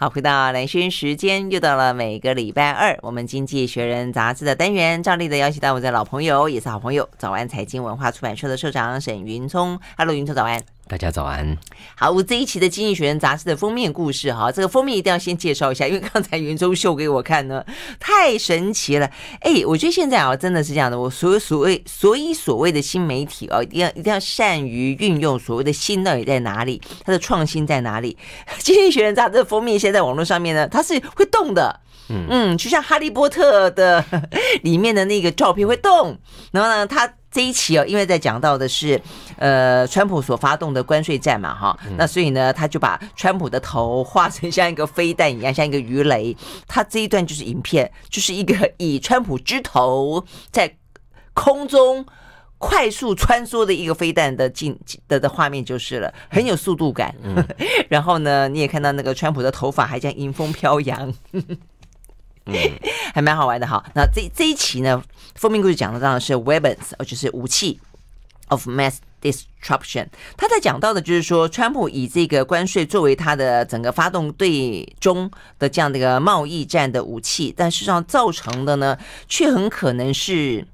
好，回到蓝轩时间，又到了每个礼拜二，我们《经济学人》杂志的单元，照例的邀请到我的老朋友，也是好朋友，早安财经文化出版社的社长沈云聪。Hello，云聪，早安。大家早安，好，我这一期的《经济学人》杂志的封面故事，哈，这个封面一定要先介绍一下，因为刚才云中秀给我看呢，太神奇了，哎，我觉得现在啊，真的是这样的，我所所谓，所以所谓的新媒体啊，一定要一定要善于运用所谓的“新”到底在哪里，它的创新在哪里，《经济学人》杂志的封面现在网络上面呢，它是会动的，嗯嗯，就像《哈利波特》的 里面的那个照片会动，然后呢，它。这一期哦，因为在讲到的是，呃，川普所发动的关税战嘛，哈，那所以呢，他就把川普的头画成像一个飞弹一样，像一个鱼雷。他这一段就是影片，就是一个以川普之头在空中快速穿梭的一个飞弹的镜的的画面就是了，很有速度感。然后呢，你也看到那个川普的头发还像迎风飘扬，还蛮好玩的哈。那这这一期呢？封面故事讲的当然是 weapons，也就是武器 of mass destruction。他在讲到的就是说，川普以这个关税作为他的整个发动对中的这样的一个贸易战的武器，但事实上造成的呢，却很可能是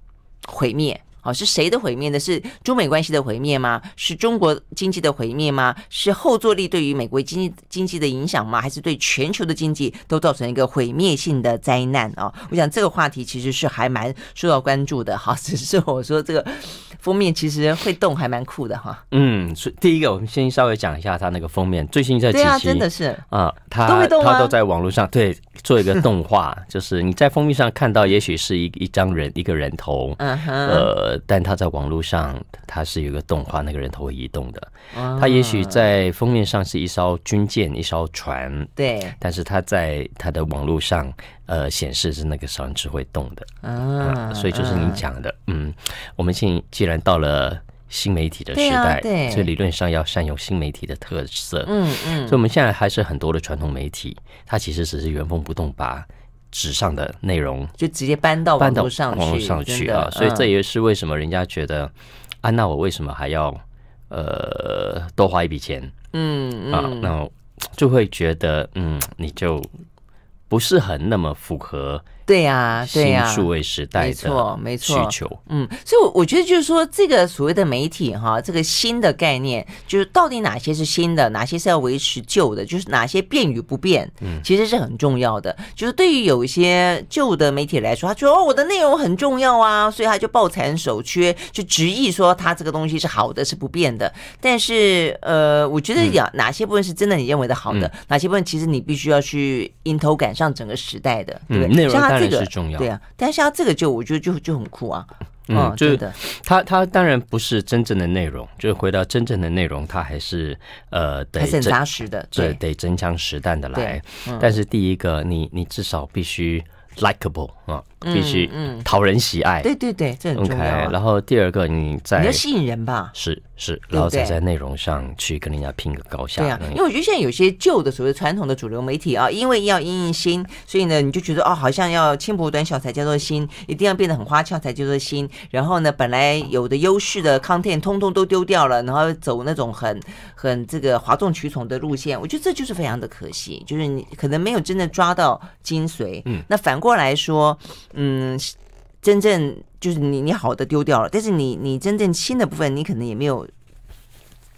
毁灭。好是谁的毁灭呢？是中美关系的毁灭吗？是中国经济的毁灭吗？是后坐力对于美国经济经济的影响吗？还是对全球的经济都造成一个毁灭性的灾难啊？我想这个话题其实是还蛮受到关注的。好，只是我说这个封面其实会动，还蛮酷的哈。嗯，所第一个我们先稍微讲一下它那个封面。最新在几期，对啊，真的是啊，它它都在网络上对做一个动画，就是你在封面上看到也许是一一张人一个人头，嗯呃。但他在网络上，他是有一个动画，那个人头会移动的。他也许在封面上是一艘军舰，一艘船，对。但是他在他的网络上，呃，显示是那个少林会动的啊。所以就是你讲的，嗯，我们现既然到了新媒体的时代，对所以理论上要善用新媒体的特色，嗯嗯。所以我们现在还是很多的传统媒体，它其实只是原封不动把。纸上的内容就直接搬到搬到上去，啊，所以这也是为什么人家觉得啊，那我为什么还要呃多花一笔钱？嗯，啊，那就会觉得嗯，你就不是很那么符合。对呀，对呀，数位时代没错，没错。需求，嗯，所以我我觉得就是说，这个所谓的媒体哈，这个新的概念，就是到底哪些是新的，哪些是要维持旧的，就是哪些变与不变，嗯，其实是很重要的。就是对于有一些旧的媒体来说，他觉得哦，我的内容很重要啊，所以他就抱残守缺，就执意说他这个东西是好的，是不变的。但是呃，我觉得有哪些部分是真的你认为的好的，哪些部分其实你必须要去迎头赶上整个时代的，对不对？内容。当然是重要，对啊，但是他这个就我觉得就就很酷啊，嗯，就是他他当然不是真正的内容，就是回到真正的内容，他还是呃还是很扎实的，对，得真枪实弹的来。但是第一个，你你至少必须。likeable 啊，必须讨人喜爱。对对对，这很重要。然后第二个，你在你要吸引人吧？是是，然后再在内容上去跟人家拼个高下。对啊，因为我觉得现在有些旧的所谓传统的主流媒体啊，因为要因应新，所以呢，你就觉得哦，好像要轻薄短小才叫做新，一定要变得很花俏才叫做新。然后呢，本来有的优势的康 t 通通都丢掉了，然后走那种很很这个哗众取宠的路线。我觉得这就是非常的可惜，就是你可能没有真的抓到精髓。嗯，那反。过来说，嗯，真正就是你你好的丢掉了，但是你你真正新的部分，你可能也没有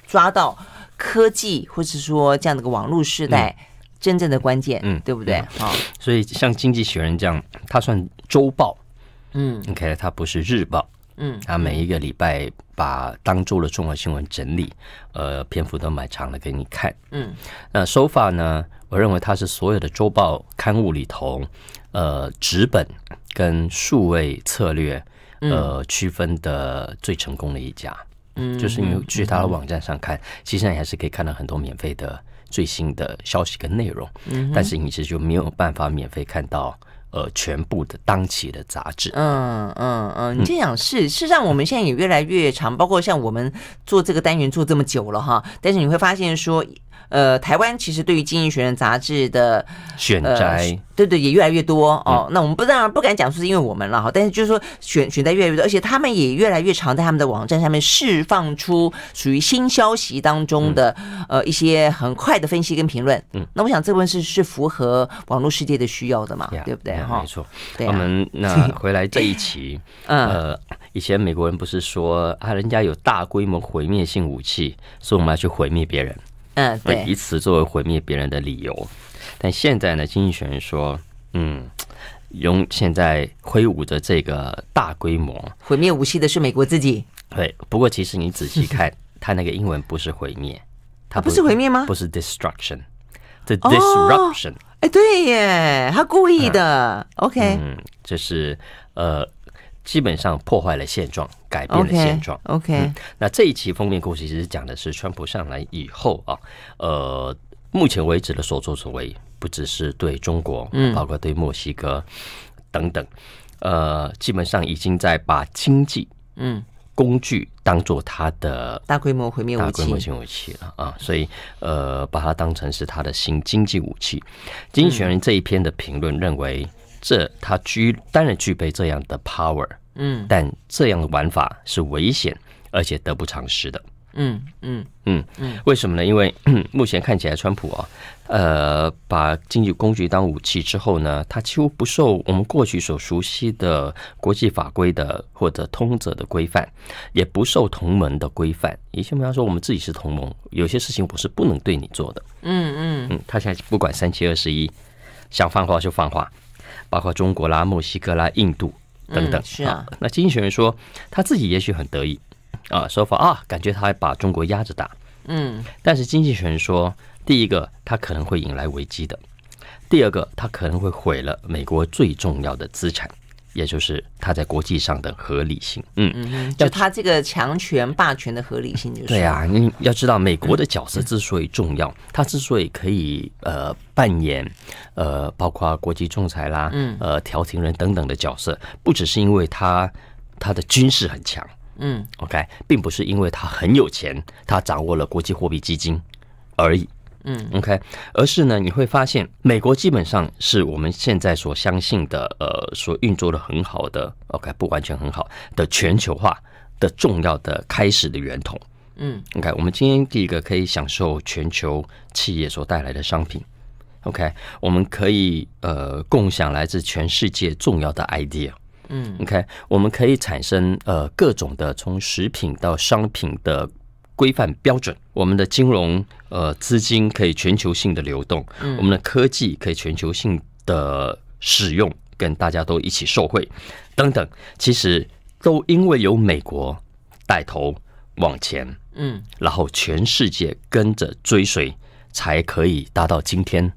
抓到科技，或是说这样的个网络时代真正的关键，嗯，对不对？啊，所以像《经济学人》这样，它算周报，嗯，OK，它不是日报，嗯，它每一个礼拜把当周的重要新闻整理，呃，篇幅都蛮长的给你看，嗯，那手法呢，我认为它是所有的周报刊物里头。呃，纸本跟数位策略，呃，区分的最成功的一家，嗯，就是因为去他的网站上看，其实你还是可以看到很多免费的最新的消息跟内容，嗯，但是你其实就没有办法免费看到呃全部的当期的杂志，嗯嗯嗯，你这样是，事实上我们现在也越来越长，包括像我们做这个单元做这么久了哈，但是你会发现说，呃，台湾其实对于经营学人杂志的选摘。对对，也越来越多哦。那我们不当然不敢讲说是因为我们了哈，但是就是说选选在越来越多，而且他们也越来越常在他们的网站上面释放出属于新消息当中的呃一些很快的分析跟评论。嗯，那我想这部是是符合网络世界的需要的嘛，对不对？哈，没错。我们那回来这一期，呃，以前美国人不是说啊，人家有大规模毁灭性武器，所以我们要去毁灭别人，嗯，对，以此作为毁灭别人的理由。现在呢，经济学人说，嗯，用现在挥舞着这个大规模毁灭武器的是美国自己。对，不过其实你仔细看，他 那个英文不是毁灭，他不是毁灭吗？不是 destruction，是 disruption。哎，对耶，他故意的。OK，嗯，就是呃，基本上破坏了现状，改变了现状。OK，那这一期封面故事其实讲的是川普上来以后啊，呃。目前为止的所作所为，不只是对中国，嗯，包括对墨西哥等等，呃，基本上已经在把经济，嗯，工具当做他的大规模毁灭大规模武器了啊，所以呃，把它当成是他的新经济武器。经济学人这一篇的评论认为，这他具当然具备这样的 power，嗯，但这样的玩法是危险而且得不偿失的。嗯嗯嗯嗯，为什么呢？因为 目前看起来，川普啊，呃，把经济工具当武器之后呢，他几乎不受我们过去所熟悉的国际法规的或者通则的规范，也不受同盟的规范。以前我们说，我们自己是同盟，有些事情我是不能对你做的。嗯嗯嗯，他现在不管三七二十一，想放话就放话，包括中国啦、墨西哥啦、印度等等。是啊，那经济学员说，他自己也许很得意。啊，说法啊，感觉他还把中国压着打，嗯，但是经济学人说，第一个，他可能会引来危机的；，第二个，他可能会毁了美国最重要的资产，也就是他在国际上的合理性。嗯，就他这个强权霸权的合理性，就是对啊，你要知道，美国的角色之所以重要，他之所以可以呃扮演呃包括国际仲裁啦、嗯，呃调停人等等的角色，不只是因为他他的军事很强。嗯，OK，并不是因为他很有钱，他掌握了国际货币基金而已。嗯，OK，而是呢，你会发现美国基本上是我们现在所相信的，呃，所运作的很好的，OK，不完全很好的全球化的重要的开始的源头。嗯，OK，我们今天第一个可以享受全球企业所带来的商品。OK，我们可以呃共享来自全世界重要的 idea。嗯，OK，我们可以产生呃各种的从食品到商品的规范标准，我们的金融呃资金可以全球性的流动，我们的科技可以全球性的使用，跟大家都一起受惠等等，其实都因为有美国带头往前，嗯，然后全世界跟着追随，才可以达到今天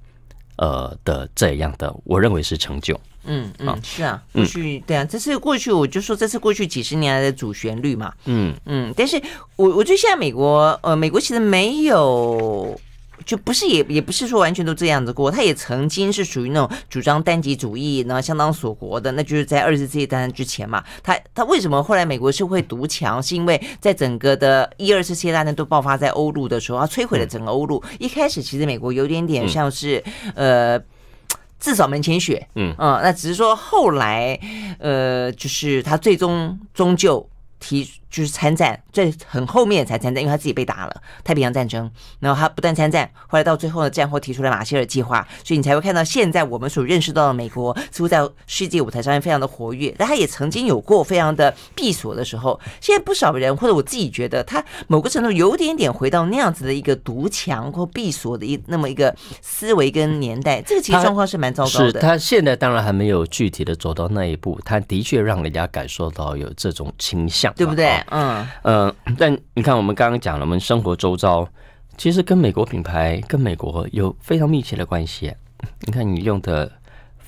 呃的这样的我认为是成就。嗯，嗯，是啊，过去对啊，这是过去我就说，这是过去几十年来的主旋律嘛。嗯嗯，但是我我觉得现在美国，呃，美国其实没有，就不是也也不是说完全都这样子过。他也曾经是属于那种主张单极主义，然后相当锁国的，那就是在二次世界大战之前嘛。他他为什么后来美国是会独强？是因为在整个的一二次世界大战都爆发在欧陆的时候，他摧毁了整个欧陆。一开始其实美国有点点像是呃。至少门前雪，嗯，啊，那只是说后来，呃，就是他最终终究提。就是参战，在很后面才参战，因为他自己被打了太平洋战争。然后他不断参战，后来到最后呢，战后提出了马歇尔计划，所以你才会看到现在我们所认识到的美国似乎在世界舞台上面非常的活跃。但他也曾经有过非常的闭锁的时候。现在不少人或者我自己觉得，他某个程度有点点回到那样子的一个独强或闭锁的一那么一个思维跟年代，这个其实状况是蛮糟糕的。是，他现在当然还没有具体的走到那一步，他的确让人家感受到有这种倾向，对不对？嗯呃，但你看，我们刚刚讲了，我们生活周遭其实跟美国品牌、跟美国有非常密切的关系。你看，你用的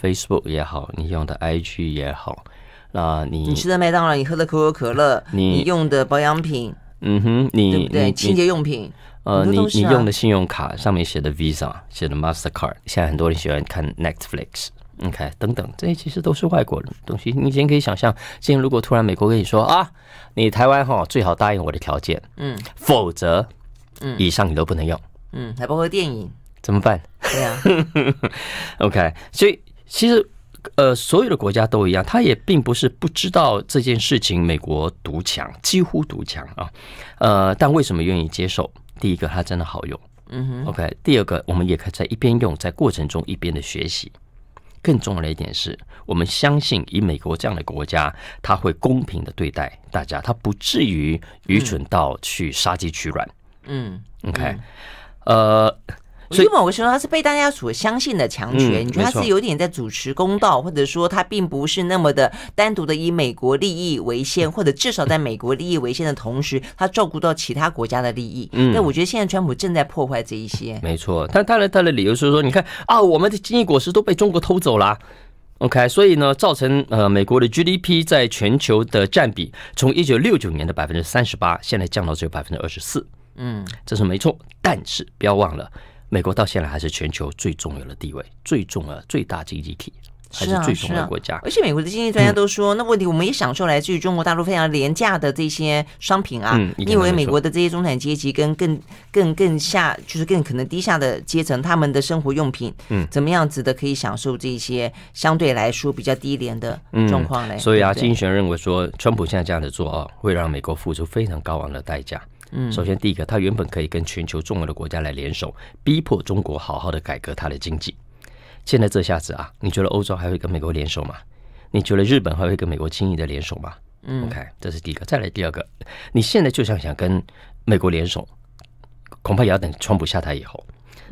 Facebook 也好，你用的 IG 也好，那你你吃的麦当劳，你喝的可口可乐，你用的保养品，嗯哼，你对清洁用品，呃，你你用的信用卡上面写的 Visa 写的 Mastercard，现在很多人喜欢看 Netflix。OK，等等，这些其实都是外国人东西。你先可以想象，今天如果突然美国跟你说啊，你台湾哈最好答应我的条件，嗯，否则，嗯，以上你都不能用，嗯，还包括电影，怎么办？对啊，OK，所以其实呃，所有的国家都一样，他也并不是不知道这件事情，美国独强几乎独强啊，呃，但为什么愿意接受？第一个，它真的好用，嗯哼，OK，第二个，我们也可以在一边用，在过程中一边的学习。更重要的一点是，我们相信以美国这样的国家，他会公平的对待大家，他不至于愚蠢到去杀鸡取卵。嗯，OK，呃。所以某个时候，他是被大家所相信的强权。你觉得他是有点在主持公道，或者说他并不是那么的单独的以美国利益为先，或者至少在美国利益为先的同时，他照顾到其他国家的利益。嗯，那我觉得现在川普正在破坏这一些。没错，他他的他的理由是说，你看啊，我们的经济果实都被中国偷走了。OK，所以呢，造成呃美国的 GDP 在全球的占比从一九六九年的百分之三十八，现在降到只有百分之二十四。嗯，这是没错，但是不要忘了。美国到现在还是全球最重要的地位，最重要最大经济体，还是最要的国家。而且美国的经济专家都说，那问题我们也享受来自于中国大陆非常廉价的这些商品啊。你以为美国的这些中产阶级跟更更更下，就是更可能低下的阶层，他们的生活用品怎么样子的可以享受这些相对来说比较低廉的状况呢？所以啊，经济人认为说，川普现在这样的做啊，会让美国付出非常高昂的代价。嗯，首先第一个，他原本可以跟全球重要的国家来联手，逼迫中国好好的改革他的经济。现在这下子啊，你觉得欧洲还会跟美国联手吗？你觉得日本还会跟美国轻易的联手吗？嗯，OK，这是第一个。再来第二个，你现在就想想跟美国联手，恐怕也要等川普下台以后，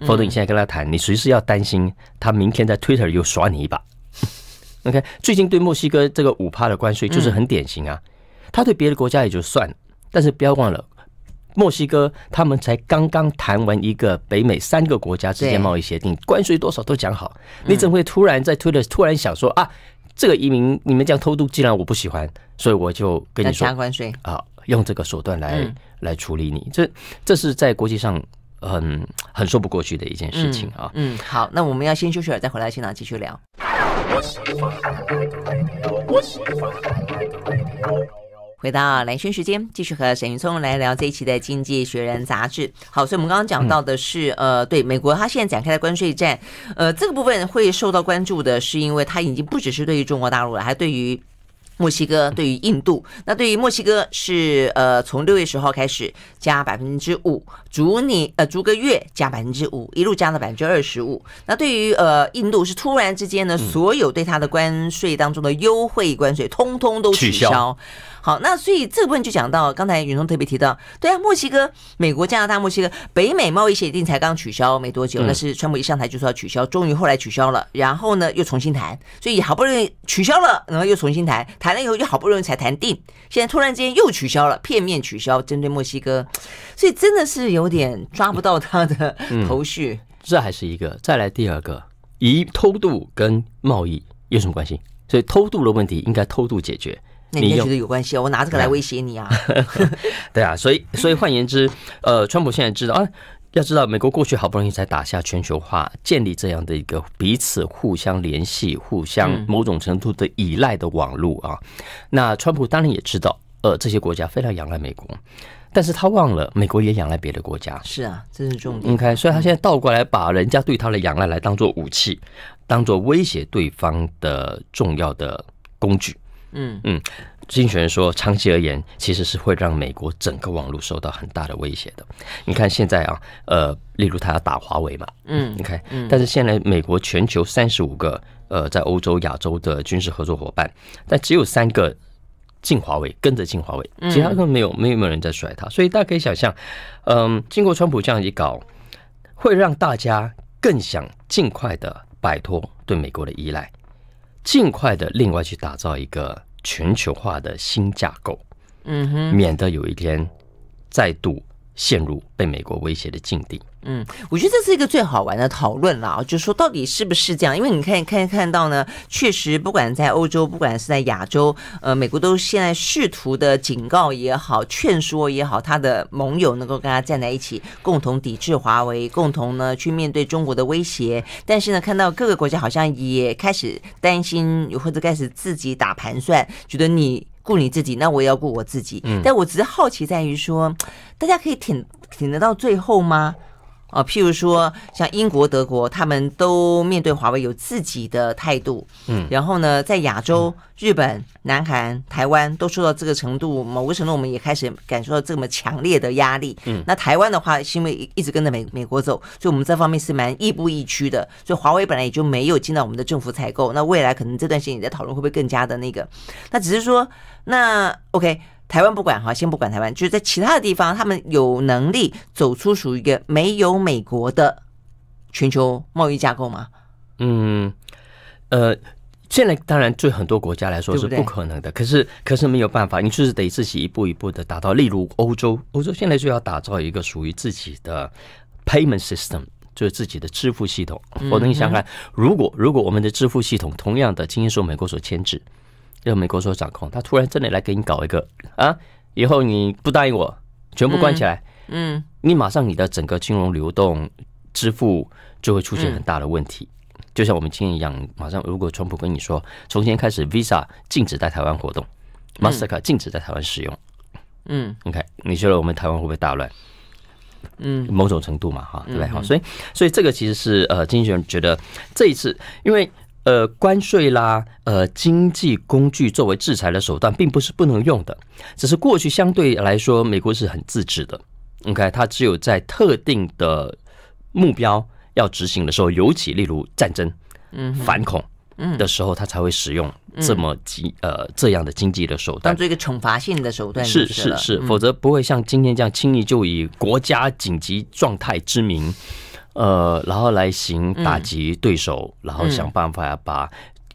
否则你现在跟他谈，你随时要担心他明天在 Twitter 又耍你一把。OK，最近对墨西哥这个五趴的关税就是很典型啊。他对别的国家也就算，但是不要忘了。墨西哥他们才刚刚谈完一个北美三个国家之间贸易协定，关税多少都讲好。你怎会突然在推特突然想说啊，这个移民你们这样偷渡，既然我不喜欢，所以我就跟你说加关税啊，用这个手段来来处理你，这这是在国际上很很说不过去的一件事情啊。嗯，好，那我们要先休息了，再回来现场继续聊。回到蓝轩时间，继续和沈云聪来聊这一期的《经济学人》杂志。好，所以我们刚刚讲到的是，呃，对美国它现在展开的关税战，呃，这个部分会受到关注的是，因为它已经不只是对于中国大陆了，还对于。墨西哥对于印度，那对于墨西哥是呃，从六月十号开始加百分之五，逐年呃逐个月加百分之五，一路加到百分之二十五。那对于呃印度是突然之间呢，所有对它的关税当中的优惠关税，通通都取消。好，那所以这部分就讲到，刚才云松特别提到，对啊，墨西哥、美国、加拿大、墨西哥北美贸易协定才刚取消没多久，那是川普一上台就说要取消，终于后来取消了，然后呢又重新谈，所以好不容易取消了，然后又重新谈他。谈了以后，就好不容易才谈定，现在突然之间又取消了，片面取消针对墨西哥，所以真的是有点抓不到他的头绪。这还是一个，再来第二个，以偷渡跟贸易有什么关系？所以偷渡的问题应该偷渡解决。那你觉得有关系？我拿这个来威胁你啊？对啊，所以所以换言之，呃，川普现在知道啊。要知道，美国过去好不容易才打下全球化，建立这样的一个彼此互相联系、互相某种程度的依赖的网络啊。那川普当然也知道，呃，这些国家非常仰赖美国，但是他忘了美国也仰赖别的国家。是啊，这是重点。OK，所以他现在倒过来把人家对他的仰赖来当做武器，当做威胁对方的重要的工具。嗯嗯。竞选人说，长期而言，其实是会让美国整个网络受到很大的威胁的。你看现在啊，呃，例如他要打华为嘛，嗯，你看，但是现在美国全球三十五个呃，在欧洲、亚洲的军事合作伙伴，但只有三个进华为，跟着进华为，其他都没有，没有没有人在甩他。所以大家可以想象，嗯，经过川普这样一搞，会让大家更想尽快的摆脱对美国的依赖，尽快的另外去打造一个。全球化的新架构，嗯哼，免得有一天再度。陷入被美国威胁的境地。嗯，我觉得这是一个最好玩的讨论啦，就是说到底是不是这样？因为你看，看看到呢，确实，不管在欧洲，不管是在亚洲，呃，美国都现在试图的警告也好，劝说也好，他的盟友能够跟他站在一起，共同抵制华为，共同呢去面对中国的威胁。但是呢，看到各个国家好像也开始担心，或者开始自己打盘算，觉得你。顾你自己，那我也要顾我自己。但我只是好奇，在于说，大家可以挺挺得到最后吗？哦，譬如说像英国、德国，他们都面对华为有自己的态度。嗯，然后呢，在亚洲，日本、南韩、台湾都受到这个程度，某个程度我们也开始感受到这么强烈的压力。嗯，那台湾的话是因为一直跟着美美国走，所以我们这方面是蛮亦步亦趋的。所以华为本来也就没有进到我们的政府采购。那未来可能这段时间也在讨论会不会更加的那个。那只是说，那 OK。台湾不管哈，先不管台湾，就是在其他的地方，他们有能力走出属于一个没有美国的全球贸易架构吗？嗯，呃，现在当然对很多国家来说是不可能的，可是可是没有办法，你就是得自己一步一步的打造。例如欧洲，欧洲现在就要打造一个属于自己的 payment system，就是自己的支付系统。我跟你想看，如果如果我们的支付系统同样的，经仅受美国所牵制。由美国所掌控，他突然真的来给你搞一个啊！以后你不答应我，全部关起来，嗯，你马上你的整个金融流动支付就会出现很大的问题。就像我们今天一样，马上如果川普跟你说，从今天开始 Visa 禁止在台湾活动，Master d 禁止在台湾使用，嗯，OK，你觉得我们台湾会不会大乱？嗯，某种程度嘛，哈，对不对？好，所以所以这个其实是呃，经纪人觉得这一次，因为。呃，关税啦，呃，经济工具作为制裁的手段，并不是不能用的，只是过去相对来说，美国是很自制的。OK，它只有在特定的目标要执行的时候，尤其例如战争、嗯，反恐，嗯的时候，它才会使用这么几呃这样的经济的手段，当做一个惩罚性的手段，是是是，否则不会像今天这样轻易就以国家紧急状态之名。呃，然后来行打击对手，然后想办法把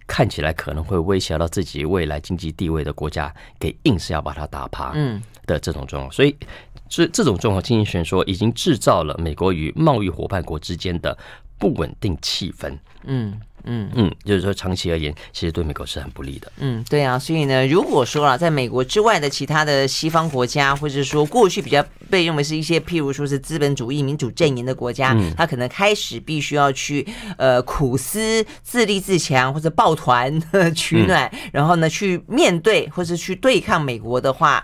看起来可能会威胁到自己未来经济地位的国家，给硬是要把它打趴，嗯的这种状况。所以，这这种状况，经济学说已经制造了美国与贸易伙伴国之间的不稳定气氛。嗯。嗯嗯，就是说长期而言，其实对美国是很不利的。嗯，对啊，所以呢，如果说了在美国之外的其他的西方国家，或者说过去比较被认为是一些譬如说是资本主义民主阵营的国家，它可能开始必须要去呃苦思自立自强，或者抱团 取暖，然后呢去面对或者去对抗美国的话。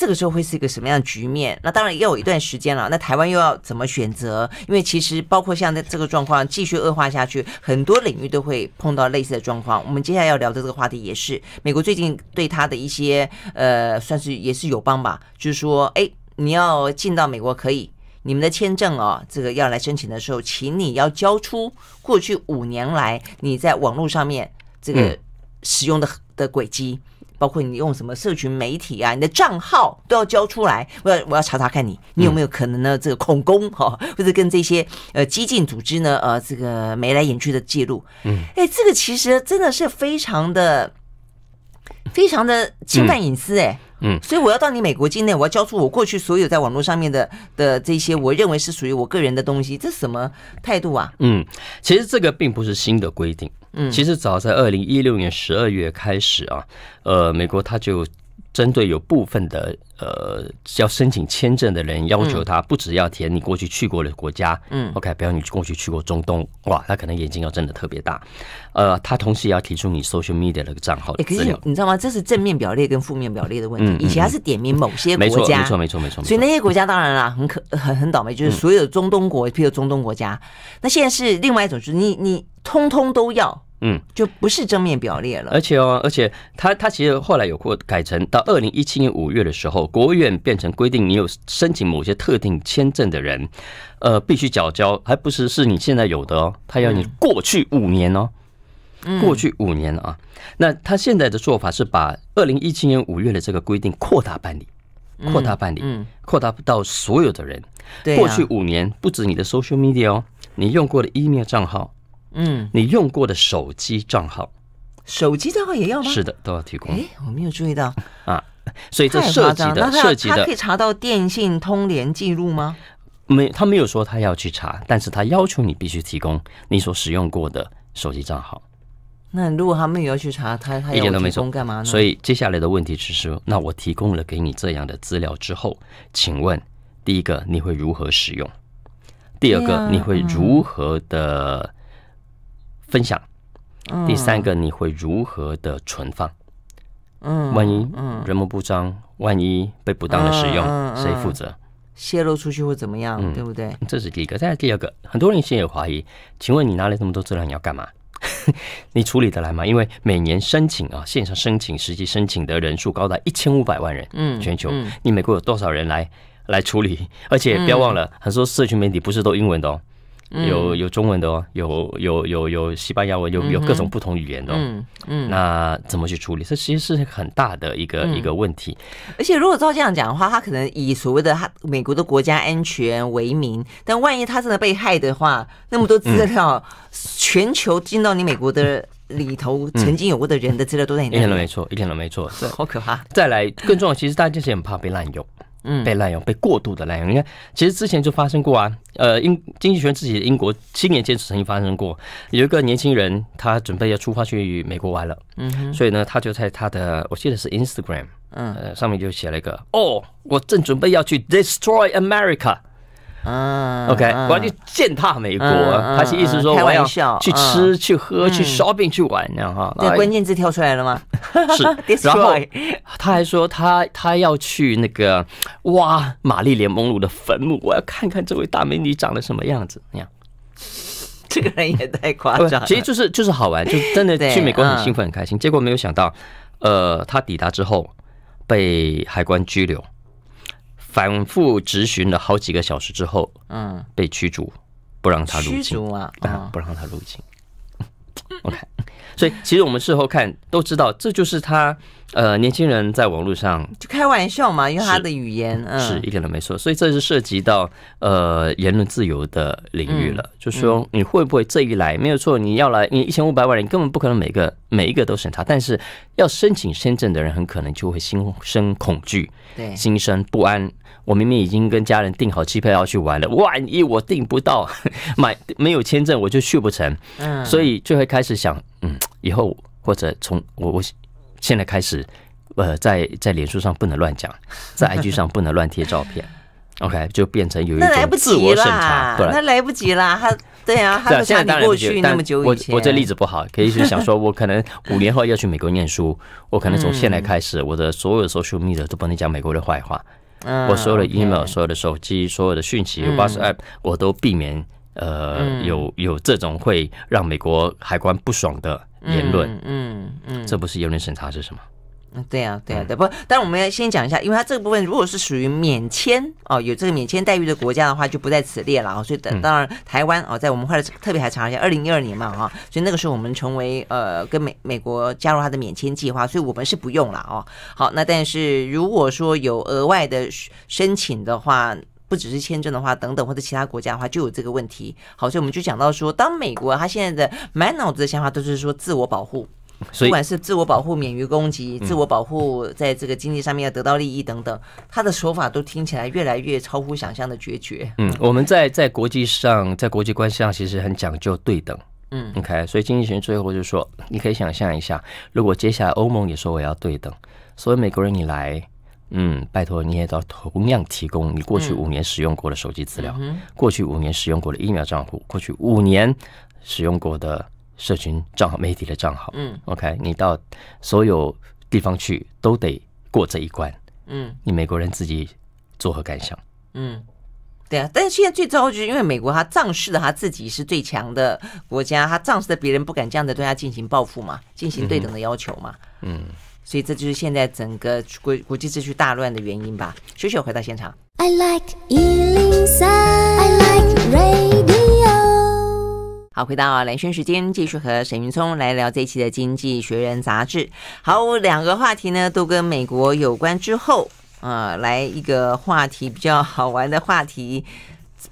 这个时候会是一个什么样的局面？那当然要有一段时间了。那台湾又要怎么选择？因为其实包括像在这个状况继续恶化下去，很多领域都会碰到类似的状况。我们接下来要聊的这个话题也是，美国最近对他的一些呃，算是也是有帮吧，就是说，哎，你要进到美国可以，你们的签证哦，这个要来申请的时候，请你要交出过去五年来你在网络上面这个使用的的轨迹。包括你用什么社群媒体啊，你的账号都要交出来，我要我要查查看你，你有没有可能呢？这个恐攻哈，或者跟这些呃激进组织呢，呃，这个眉来眼去的记录，嗯，哎，这个其实真的是非常的非常的侵犯隐私，哎，嗯，所以我要到你美国境内，我要交出我过去所有在网络上面的的这些我认为是属于我个人的东西，这什么态度啊？嗯，其实这个并不是新的规定。嗯，其实早在二零一六年十二月开始啊，呃，美国他就。针对有部分的呃要申请签证的人，要求他不只要填你过去去过的国家，嗯，OK，比要你过去去过中东，哇，他可能眼睛要睁的特别大，呃，他同时也要提出你 social media 的个账号。可是你知道吗？这是正面表列跟负面表列的问题，以前他是点名某些国家，没错，没错，没错，没错。所以那些国家当然啦，很可很很倒霉，就是所有中东国，譬如中东国家，那现在是另外一种，就是你你通通都要。嗯，就不是正面表列了。而且哦，而且他他其实后来有过改成，到二零一七年五月的时候，国务院变成规定，你有申请某些特定签证的人，呃，必须缴交，还不是是你现在有的哦，他要你过去五年哦，过去五年啊。那他现在的做法是把二零一七年五月的这个规定扩大办理，扩大办理，扩大到所有的人。过去五年不止你的 social media 哦，你用过的 email 账号。嗯，你用过的手机账号，手机账号也要吗？是的，都要提供。哎，我没有注意到啊，所以这涉及的涉及的，他可以查到电信通联记录吗？没，他没有说他要去查，但是他要求你必须提供你所使用过的手机账号。那如果他没有去查，他他一点都没说。干嘛？所以接下来的问题就是，那我提供了给你这样的资料之后，请问第一个你会如何使用？第二个你会如何的？分享，第三个你会如何的存放？嗯，万一人们不装，万一被不当的使用，谁负责？泄露出去会怎么样？对不对？这是第一个。再第二个，很多人心有怀疑，请问你拿了这么多资料，你要干嘛？你处理得来吗？因为每年申请啊，线上申请，实际申请的人数高达一千五百万人，嗯，全球，你美国有多少人来来处理？而且不要忘了，很多社区媒体不是都英文的哦。有有中文的哦，有有有有西班牙文，有有各种不同语言的。嗯嗯，那怎么去处理？这其实是很大的一个一个问题。而且如果照这样讲的话，他可能以所谓的他美国的国家安全为名，但万一他真的被害的话，那么多资料，全球进到你美国的里头曾经有过的人的资料都在里面。一点都没错，一点都没错，好可怕。再来更重要，其实大家这些很怕被滥用。嗯，被滥用、被过度的滥用。你看，其实之前就发生过啊。呃，英经济学自己的英国七年坚曾经发生过，有一个年轻人，他准备要出发去美国玩了。嗯，所以呢，他就在他的我记得是 Instagram，嗯，上面就写了一个哦，我正准备要去 destroy America。啊，OK，关键践踏美国，他是意思说我要去吃、去喝、去 shopping、去玩，这样哈。这关键字跳出来了吗？是，然后他还说他他要去那个挖玛丽莲梦露的坟墓，我要看看这位大美女长得什么样子，那样。这个人也太夸张，其实就是就是好玩，就真的去美国很兴奋很开心。结果没有想到，呃，他抵达之后被海关拘留。反复质询了好几个小时之后，嗯，被驱逐，不让他入境。驱逐啊，啊，不让他入境。OK。所以其实我们事后看都知道，这就是他，呃，年轻人在网络上就开玩笑嘛，用他的语言，是一点都没错。所以这是涉及到呃言论自由的领域了，就说你会不会这一来没有错，你要来，你一千五百万人根本不可能每个每一个都审查，但是要申请签证的人很可能就会心生恐惧，对，心生不安。我明明已经跟家人订好机票要去玩了，万一我订不到，买没有签证我就去不成，嗯，所以就会开始想。以后或者从我我现在开始，呃，在在脸书上不能乱讲，在 IG 上不能乱贴照片，OK 就变成有一种自我审查。那来不及啦，他来不及啦，他 对啊，他不想过去那么久以前。我这例子不好，可以去想说，我可能五年后要去美国念书，我可能从现在开始，我的所有 social media 都不能讲美国的坏话，我所有的 email、所有的手机、所有的讯息、WhatsApp，我都避免呃有有这种会让美国海关不爽的。言论，嗯嗯，这不是言论审查是什么？嗯，对呀，对呀，对不？但是我们要先讲一下，因为它这个部分如果是属于免签哦，有这个免签待遇的国家的话，就不在此列了。所以，当然，台湾哦，在我们后来特别还查一下，二零一二年嘛，哈，所以那个时候我们成为呃，跟美美国加入它的免签计划，所以我们是不用了哦。好，那但是如果说有额外的申请的话。不只是签证的话，等等或者其他国家的话，就有这个问题。好，所以我们就讲到说，当美国他现在的满脑子的想法都是说自我保护，不管是自我保护免于攻击，自我保护在这个经济上面要得到利益等等，他的说法都听起来越来越超乎想象的决绝。嗯，我们在在国际上，在国际关系上其实很讲究对等。嗯，OK，所以经济学最后就说，你可以想象一下，如果接下来欧盟也说我要对等，所以美国人你来。嗯，拜托你也到同样提供你过去五年使用过的手机资料，嗯、过去五年使用过的疫苗账户，过去五年使用过的社群账号、媒体的账号。嗯，OK，你到所有地方去都得过这一关。嗯，你美国人自己作何感想？嗯，对啊，但是现在最糟糕就是因为美国他仗势的他自己是最强的国家，他仗势的别人不敢这样的对他进行报复嘛，进行对等的要求嘛。嗯。所以这就是现在整个国国际秩序大乱的原因吧。秀秀回到现场。好，回到蓝轩时间，继续和沈云聪来聊这一期的《经济学人》杂志。好，两个话题呢都跟美国有关之后，呃，来一个话题比较好玩的话题。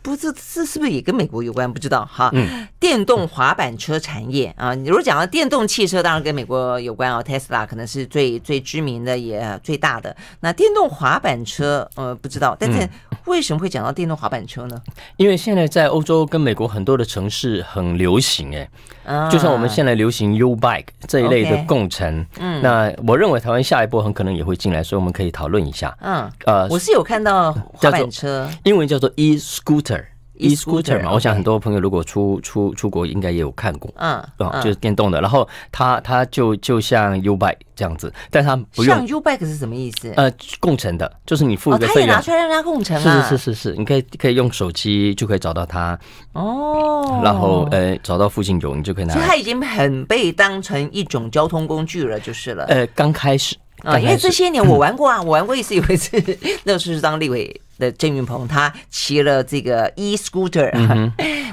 不是，这是不是也跟美国有关？不知道哈。嗯。电动滑板车产业啊，你如果讲到电动汽车，当然跟美国有关哦。s l a 可能是最最知名的也最大的。那电动滑板车，呃，不知道。但是为什么会讲到电动滑板车呢？因为现在在欧洲跟美国很多的城市很流行哎。啊。就像我们现在流行 U bike 这一类的共乘。嗯。那我认为台湾下一波很可能也会进来，所以我们可以讨论一下。嗯。呃，我是有看到滑板车。英文叫做 e s c h o o l e scooter 嘛，我想很多朋友如果出出出国，应该也有看过，嗯，吧？就是电动的，然后它它就就像 U bike 这样子，但它不用 U bike 是什么意思？呃，共乘的，就是你付一个费用，拿出来让大家共乘啊，是是是是，你可以可以用手机就可以找到它，哦，然后呃，找到附近有你就可以拿，其实它已经很被当成一种交通工具了，就是了，呃，刚开始啊，因为这些年我玩过啊，我玩过一次有一次，那是张立伟。的郑云鹏，他骑了这个 e scooter。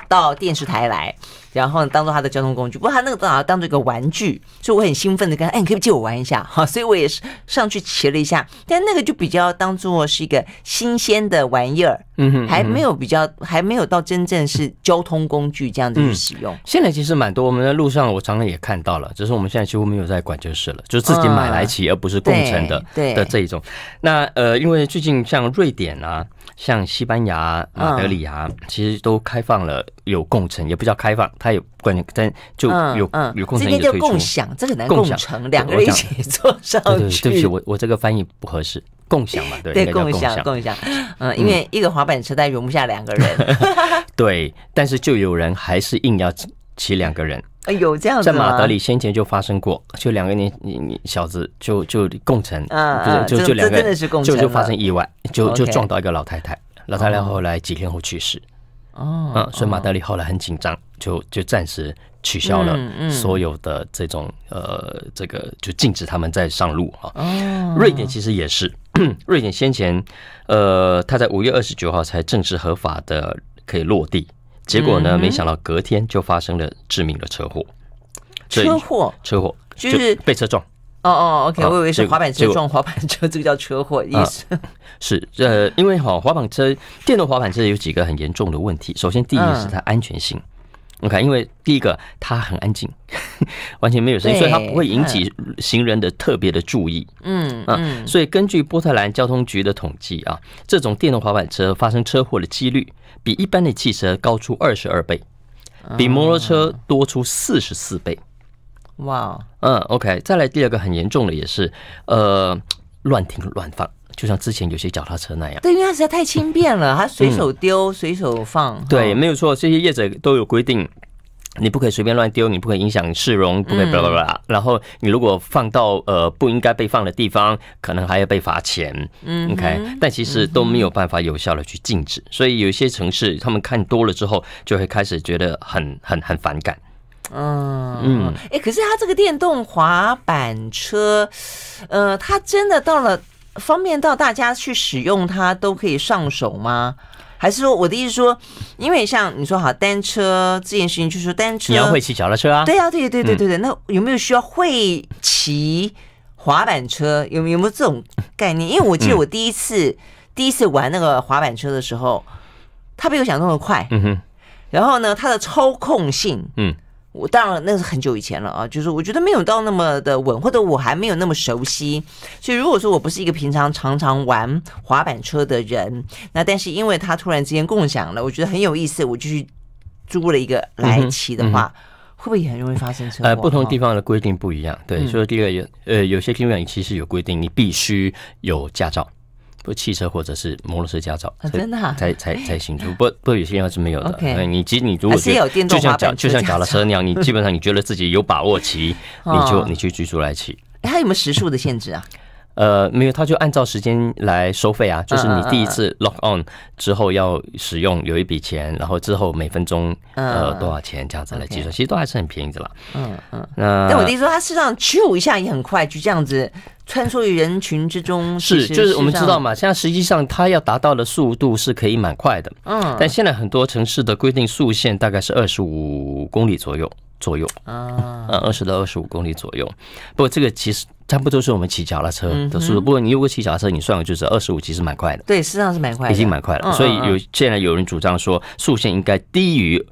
到电视台来，然后当做他的交通工具。不过他那个正好当做一个玩具，所以我很兴奋的跟他说：“哎，你可以借我玩一下，哈。所以我也是上去骑了一下。但那个就比较当做是一个新鲜的玩意儿，嗯，还没有比较，还没有到真正是交通工具这样子去使用。现在其实蛮多，我们在路上我常常也看到了，只是我们现在几乎没有在管就是了，就是自己买来骑，而不是共乘的。对的这一种。那呃，因为最近像瑞典啊。像西班牙马德里啊，其实都开放了有共乘，也不叫开放，它有关键，但就有有共乘。也边就共享，这个难共乘，两个人一起坐 上去。对不起，我我这个翻译不合适，共享嘛，对，对共享共享。嗯，因为一个滑板车但容不下两个人。对，但是就有人还是硬要骑两个人。哎，有这样子在马德里，先前就发生过，就两个年小子就就共乘，就就两个，真的是共乘，就发生意外，就就撞到一个老太太，老太太后来几天后去世。哦，啊，所以马德里后来很紧张，就就暂时取消了所有的这种呃，这个就禁止他们再上路啊。瑞典其实也是，瑞典先前呃，他在五月二十九号才正式合法的可以落地。结果呢？没想到隔天就发生了致命的车祸，车祸，车祸，就是被车撞。哦哦，OK，我以为是滑板车撞滑板车，这个叫车祸，意思。是，呃，因为哈，滑板车，电动滑板车有几个很严重的问题。首先，第一是它安全性。OK，因为第一个它很安静，完全没有声音，所以它不会引起行人的特别的注意。嗯嗯，所以根据波特兰交通局的统计啊，这种电动滑板车发生车祸的几率比一般的汽车高出二十二倍，比摩托车多出四十四倍。哇！嗯，OK，再来第二个很严重的也是，呃，乱停乱放。就像之前有些脚踏车那样，对，因为它实在太轻便了，它随手丢、随手放。对，没有错，这些业者都有规定，你不可以随便乱丢，你不可以影响市容，不可以不要 a b 然后你如果放到呃不应该被放的地方，可能还要被罚钱。嗯，OK，但其实都没有办法有效的去禁止，所以有一些城市他们看多了之后，就会开始觉得很很很反感。嗯嗯，哎，可是他这个电动滑板车，呃，他真的到了。方便到大家去使用它都可以上手吗？还是说我的意思说，因为像你说好单车这件事情，就是单车你要会骑脚踏车啊。对啊，对对对对对。那有没有需要会骑滑板车？有有没有这种概念？因为我记得我第一次第一次玩那个滑板车的时候，它比我想中的快。嗯哼。然后呢，它的操控性。嗯。我当然那是很久以前了啊，就是我觉得没有到那么的稳，或者我还没有那么熟悉。所以如果说我不是一个平常常常玩滑板车的人，那但是因为他突然之间共享了，我觉得很有意思，我就去租了一个来骑的话，会不会也很容易发生？车呃，不同地方的规定不一样。对，所以第二个有呃有些地方其实有规定，你必须有驾照。不，汽车或者是摩托车驾照，真的哈，才才 才行不，不有些方是没有的。你，其实你如果有电动就像脚就像脚踏车那样，你基本上你觉得自己有把握骑，你就你去居住来骑。它有没有时速的限制啊？呃，没有，他就按照时间来收费啊，就是你第一次 l o c k on 之后要使用有一笔钱，然后之后每分钟呃多少钱这样子来计算，其实都还是很便宜的啦。嗯嗯。但我弟说他实际上咻一下也很快，就这样子穿梭于人群之中。是，就是我们知道嘛，现在实际上他要达到的速度是可以蛮快的。嗯。但现在很多城市的规定速限大概是二十五公里左右。左右啊，呃，二十到二十五公里左右。不过这个其实差不多是我们骑脚踏车的速度。不过你如果骑脚踏车，你算的就是二十五，其实蛮快的。对，事实上是蛮快，已经蛮快了。所以有现在有人主张说，速限应该低于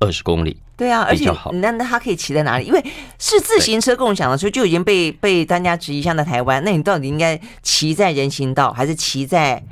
二十公里。对啊，而且好。那那它可以骑在哪里？因为是自行车共享的时候，就已经被被专家质疑。像在台湾，那你到底应该骑在人行道，还是骑在？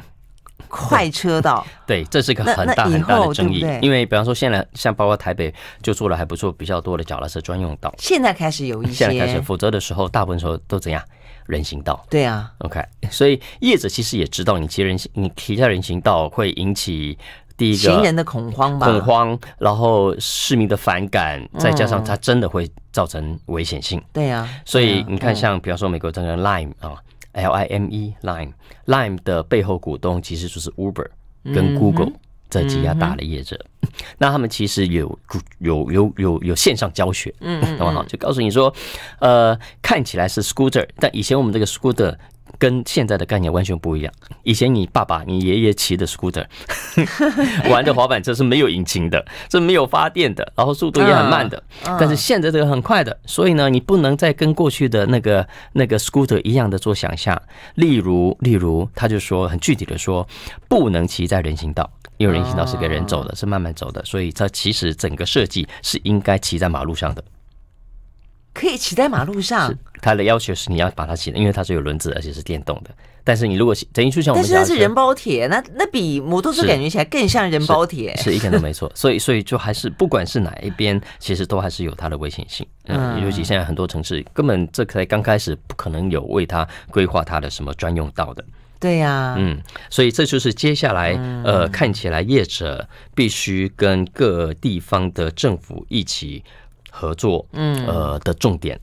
快车道，对，这是一个很大很大的争议。因为比方说，现在像包括台北就做了还不错、比较多的脚踏车专用道。现在开始有一些。现在开始，否则的时候，大部分时候都怎样？人行道。对啊。OK，所以业者其实也知道，你骑人行，你骑下人行道会引起第一个行人的恐慌，恐慌，然后市民的反感，再加上它真的会造成危险性。对啊。所以你看，像比方说美国这个 l i n e 啊。L I M E Lime Lime 的背后股东其实就是 Uber 跟 Google 这几家大的业者。那他们其实有有有有有线上教学，嗯懂好，就告诉你说，呃，看起来是 scooter，但以前我们这个 scooter 跟现在的概念完全不一样。以前你爸爸、你爷爷骑的 scooter，玩的滑板车是没有引擎的，是没有发电的，然后速度也很慢的。但是现在这个很快的，所以呢，你不能再跟过去的那个那个 scooter 一样的做想象。例如，例如，他就说很具体的说，不能骑在人行道，因为人行道是给人走的，是慢慢。走的，所以它其实整个设计是应该骑在马路上的。可以骑在马路上，它的要求是你要把它骑，因为它是有轮子，而且是电动的。但是你如果等于出现，但是它是人包铁，那那比摩托车感觉起来更像人包铁，是一点都没错。所以所以就还是不管是哪一边，其实都还是有它的危险性。嗯，尤其现在很多城市根本这才刚开始，不可能有为它规划它的什么专用道的。对呀，嗯，所以这就是接下来，呃，看起来业者必须跟各地方的政府一起合作，嗯，呃的重点。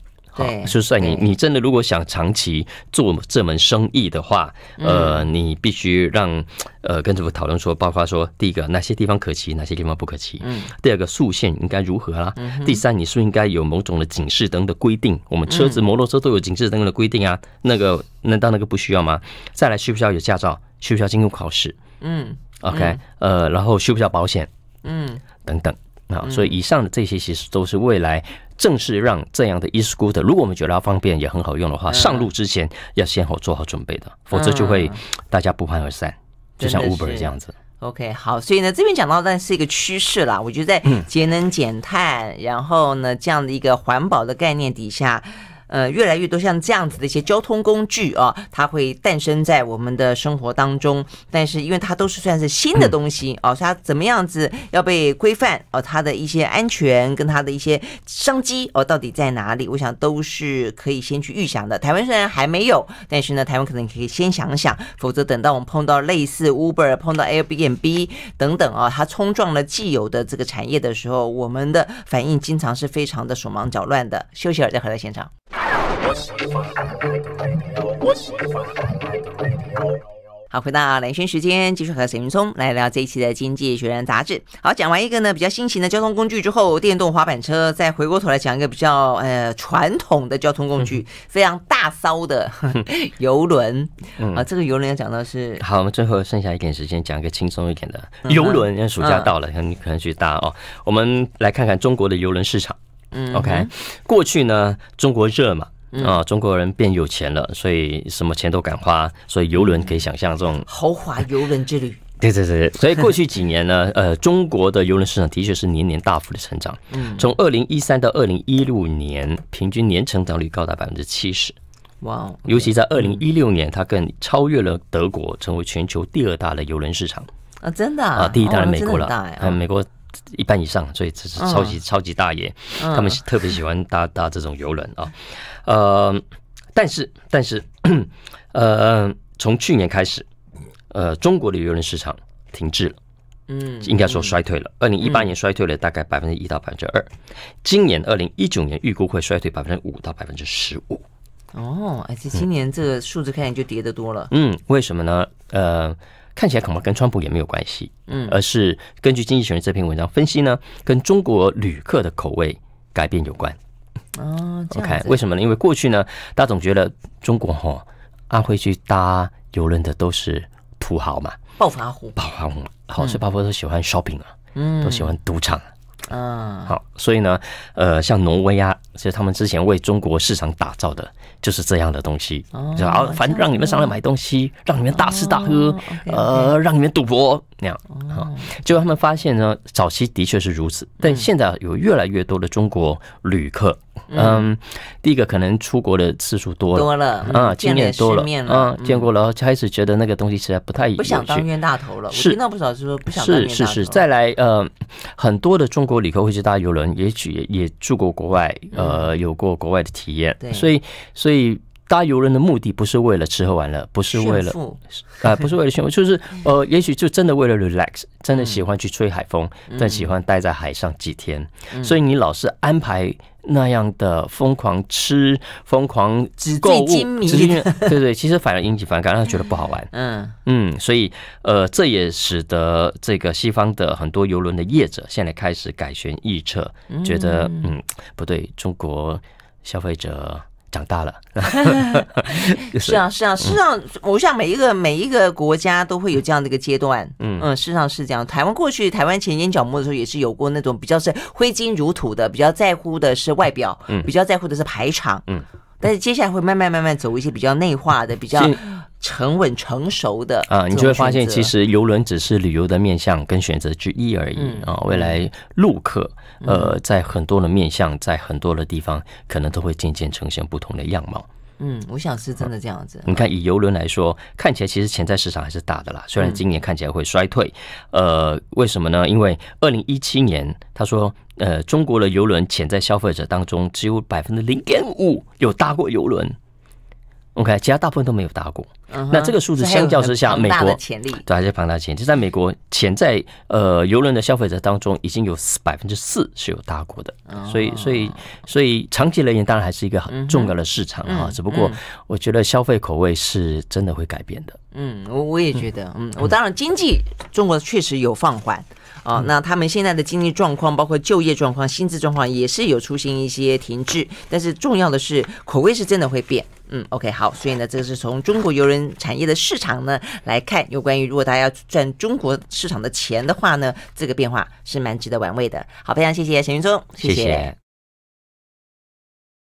就是你，你真的如果想长期做这门生意的话，呃，你必须让呃跟政府讨论说，包括说第一个哪些地方可骑，哪些地方不可骑；第二个速限应该如何啦；第三，你是应该有某种的警示灯的规定，我们车子、摩托车都有警示灯的规定啊，那个难道那个不需要吗？再来，需不需要有驾照？需不需要经过考试？嗯，OK，呃，然后需不需要保险？嗯，等等。啊，所以以上的这些其实都是未来正式让这样的 e scooter，如果我们觉得要方便也很好用的话，上路之前要先好做好准备的，否则就会大家不欢而散，就像 Uber 这样子。OK，好，所以呢这边讲到，但是一个趋势啦，我觉得在节能减碳，然后呢这样的一个环保的概念底下。呃，越来越多像这样子的一些交通工具啊，它会诞生在我们的生活当中。但是，因为它都是算是新的东西哦，它怎么样子要被规范哦？它的一些安全跟它的一些商机哦，到底在哪里？我想都是可以先去预想的。台湾虽然还没有，但是呢，台湾可能可以先想想，否则等到我们碰到类似 Uber、碰到 Airbnb 等等啊，它冲撞了既有的这个产业的时候，我们的反应经常是非常的手忙脚乱的。休会儿再回来现场。好，回到蓝轩时间，继续和沈云聪来聊这一期的《经济学人》杂志。好，讲完一个呢比较新型的交通工具之后，电动滑板车，再回过头来讲一个比较呃传统的交通工具，非常大骚的 游轮啊。这个游轮要讲到是，好，我们最后剩下一点时间，讲一个轻松一点的游轮。因为暑假到了，你可能去搭哦。我们来看看中国的游轮市场。嗯，OK，过去呢，中国热嘛。啊，中国人变有钱了，所以什么钱都敢花，所以游轮可以想象这种豪华游轮之旅。对对对所以过去几年呢，呃，中国的游轮市场的确是年年大幅的成长。嗯，从二零一三到二零一六年，平均年成长率高达百分之七十。哇哦！尤其在二零一六年，它更超越了德国，成为全球第二大的游轮市场。啊，真的啊，第一大是美国了，啊、美国。一半以上，所以这是超级超级大爷，他们特别喜欢搭搭这种游轮啊，呃，但是但是，呃，从去年开始，呃，中国的游轮市场停滞了，嗯，应该说衰退了。二零一八年衰退了大概百分之一到百分之二，今年二零一九年预估会衰退百分之五到百分之十五。哦，而且今年这个数字看起来就跌得多了。嗯，为什么呢？呃。看起来恐怕跟川普也没有关系，嗯，而是根据经济学这篇文章分析呢，跟中国旅客的口味改变有关。哦，OK，为什么呢？因为过去呢，大家总觉得中国哈，安徽去搭游轮的都是土豪嘛，暴发户，暴发户，好，所以发户都喜欢 shopping 啊，嗯，都喜欢赌场啊，好。所以呢，呃，像挪威啊，其实他们之前为中国市场打造的就是这样的东西，然后反正让你们上来买东西，让你们大吃大喝，呃，让你们赌博那样。结果他们发现呢，早期的确是如此，但现在有越来越多的中国旅客，嗯，第一个可能出国的次数多了，嗯，经验多了，嗯，见过了，开始觉得那个东西实在不太，不想当冤大头了。是听到不少是说不想当冤大头。再来，呃，很多的中国旅客会去搭游轮。也许也也住过国外，呃，有过国外的体验，所以所以搭游轮的目的不是为了吃喝玩乐，不是为了啊，不是为了炫富，就是呃，也许就真的为了 relax，真的喜欢去吹海风，但喜欢待在海上几天，所以你老是安排。那样的疯狂吃、疯狂购物，对对，其实反而引起反感，让他觉得不好玩。嗯嗯，所以呃，这也使得这个西方的很多游轮的业者现在开始改弦易辙，觉得嗯不对，中国消费者。长大了，是啊是啊，事实上，我想每一个每一个国家都会有这样的一个阶段，嗯嗯，事实上是这样。台湾过去台湾前眼角膜的时候，也是有过那种比较是挥金如土的，比较在乎的是外表，嗯，比较在乎的是排场，嗯。但是接下来会慢慢慢慢走一些比较内化的、比较沉稳成熟的啊，你就会发现，其实游轮只是旅游的面向跟选择之一而已啊。未来陆客呃，在很多的面向，在很多的地方，可能都会渐渐呈现不同的样貌。嗯，我想是真的这样子。你看，以游轮来说，看起来其实潜在市场还是大的啦。虽然今年看起来会衰退，呃，为什么呢？因为二零一七年他说，呃，中国的游轮潜在消费者当中只有百分之零点五有搭过游轮。OK，其他大部分都没有搭过。那这个数字相较之下，美国潜力对还是庞大潜力。就在美国，潜在呃游轮的消费者当中，已经有百分之四是有搭过的。所以，所以，所以长期而言，当然还是一个很重要的市场啊。只不过，我觉得消费口味是真的会改变的。嗯，我我也觉得。嗯，我当然经济中国确实有放缓啊。那他们现在的经济状况，包括就业状况、薪资状况，也是有出现一些停滞。但是重要的是，口味是真的会变。嗯，OK，好，所以呢，这个是从中国游轮产业的市场呢来看，有关于如果大家要赚中国市场的钱的话呢，这个变化是蛮值得玩味的。好，非常谢谢沈云聪，谢谢。